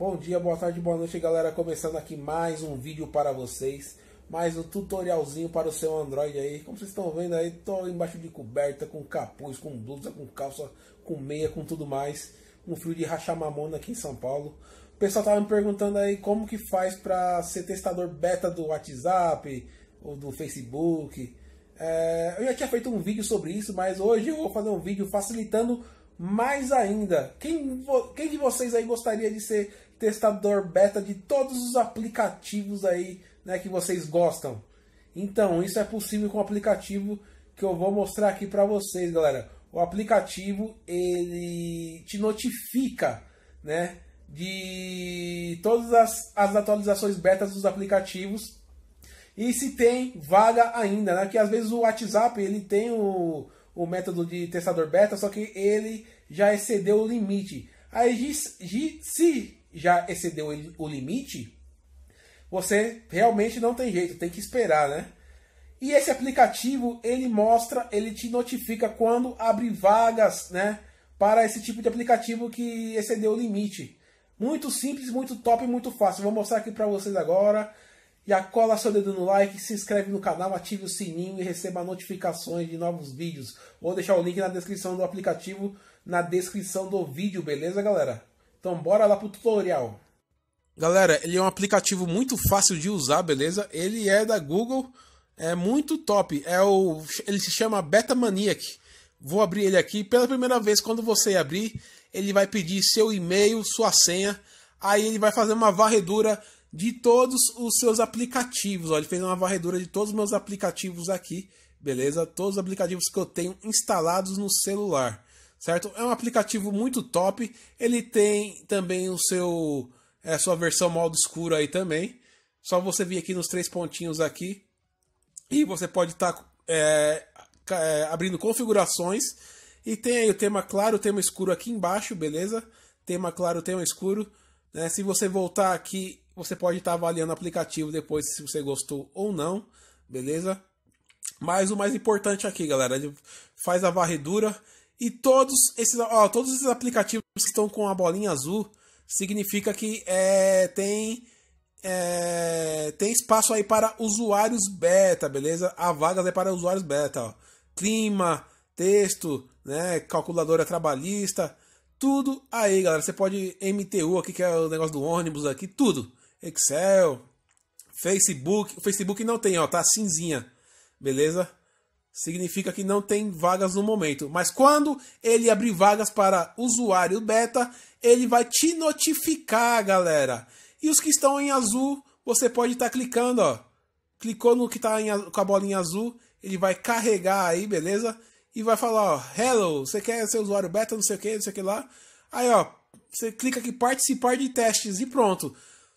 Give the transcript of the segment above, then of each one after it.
Bom dia, boa tarde, boa noite, galera. Começando aqui mais um vídeo para vocês. Mais um tutorialzinho para o seu Android aí. Como vocês estão vendo aí, tô embaixo de coberta, com capuz, com blusa, com calça, com meia, com tudo mais. Um frio de rachamamona aqui em São Paulo. O pessoal tava me perguntando aí como que faz para ser testador beta do WhatsApp ou do Facebook. É, eu já tinha feito um vídeo sobre isso, mas hoje eu vou fazer um vídeo facilitando mais ainda. Quem, quem de vocês aí gostaria de ser testador beta de todos os aplicativos aí né, que vocês gostam. Então, isso é possível com o aplicativo que eu vou mostrar aqui para vocês, galera. O aplicativo ele te notifica, né, de todas as, as atualizações betas dos aplicativos e se tem vaga ainda, né? Que às vezes o WhatsApp ele tem o, o método de testador beta, só que ele já excedeu o limite. Aí se já excedeu o limite, você realmente não tem jeito, tem que esperar, né? E esse aplicativo, ele mostra, ele te notifica quando abre vagas, né? Para esse tipo de aplicativo que excedeu o limite. Muito simples, muito top, muito fácil. Vou mostrar aqui para vocês agora. Já cola seu dedo no like, se inscreve no canal, ative o sininho e receba notificações de novos vídeos. Vou deixar o link na descrição do aplicativo, na descrição do vídeo, beleza, galera? Então bora lá pro tutorial. Galera, ele é um aplicativo muito fácil de usar, beleza? Ele é da Google, é muito top. É o, ele se chama Beta Maniac. Vou abrir ele aqui. Pela primeira vez, quando você abrir, ele vai pedir seu e-mail, sua senha. Aí ele vai fazer uma varredura de todos os seus aplicativos. Ó, ele fez uma varredura de todos os meus aplicativos aqui, beleza? Todos os aplicativos que eu tenho instalados no celular certo? É um aplicativo muito top. Ele tem também o seu é, sua versão modo escuro aí também. Só você vir aqui nos três pontinhos aqui e você pode estar tá, é, é, abrindo configurações e tem aí o tema claro, o tema escuro aqui embaixo, beleza? Tema claro, tema escuro. Né? Se você voltar aqui, você pode estar tá avaliando o aplicativo depois se você gostou ou não, beleza? Mas o mais importante aqui, galera, faz a varredura e todos esses, ó, todos esses aplicativos que estão com a bolinha azul significa que é, tem, é, tem espaço aí para usuários beta, beleza? Há vagas aí é para usuários beta, ó. Clima, texto, né? Calculadora trabalhista, tudo aí, galera. Você pode MTU aqui, que é o negócio do ônibus aqui, tudo. Excel, Facebook. O Facebook não tem, ó, tá cinzinha, beleza? significa que não tem vagas no momento. Mas quando ele abrir vagas para usuário beta, ele vai te notificar, galera. E os que estão em azul, você pode estar tá clicando, ó. Clicou no que está com a bolinha azul, ele vai carregar aí, beleza? E vai falar, ó, hello, você quer ser usuário beta, não sei o que, não sei o que lá. Aí, ó, você clica aqui participar de testes e pronto.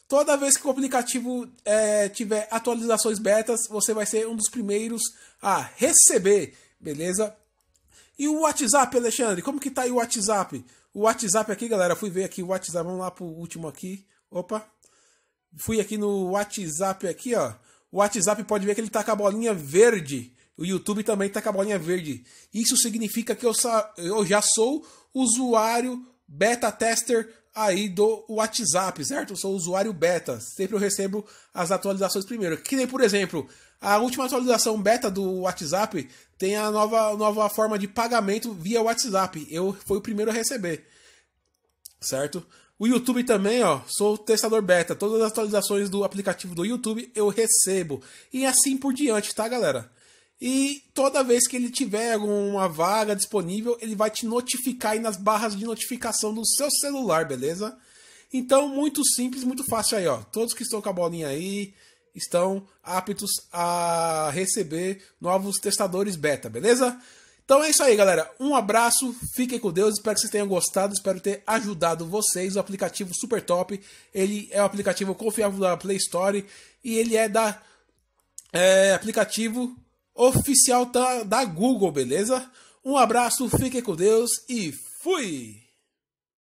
Toda vez que o aplicativo é, tiver atualizações betas, você vai ser um dos primeiros a receber, beleza? E o WhatsApp, Alexandre, como que tá aí o WhatsApp? O WhatsApp aqui, galera, fui ver aqui o WhatsApp, vamos lá pro último aqui. Opa. Fui aqui no WhatsApp aqui, ó. O WhatsApp pode ver que ele tá com a bolinha verde. O YouTube também tá com a bolinha verde. Isso significa que eu, eu já sou usuário beta tester aí do WhatsApp, certo? Eu sou usuário beta. Sempre eu recebo as atualizações primeiro. Que nem, por exemplo, a última atualização beta do WhatsApp tem a nova, nova forma de pagamento via WhatsApp. Eu fui o primeiro a receber. Certo? O YouTube também, ó, sou testador beta. Todas as atualizações do aplicativo do YouTube eu recebo. E assim por diante, tá, galera? E toda vez que ele tiver alguma vaga disponível, ele vai te notificar aí nas barras de notificação do seu celular, beleza? Então, muito simples, muito fácil aí, ó. Todos que estão com a bolinha aí estão aptos a receber novos testadores beta, beleza? Então é isso aí, galera. Um abraço, fiquem com Deus. Espero que vocês tenham gostado, espero ter ajudado vocês. O aplicativo super top. Ele é um aplicativo confiável da Play Store e ele é da é, aplicativo oficial tá, da Google, beleza? Um abraço, fiquem com Deus e fui!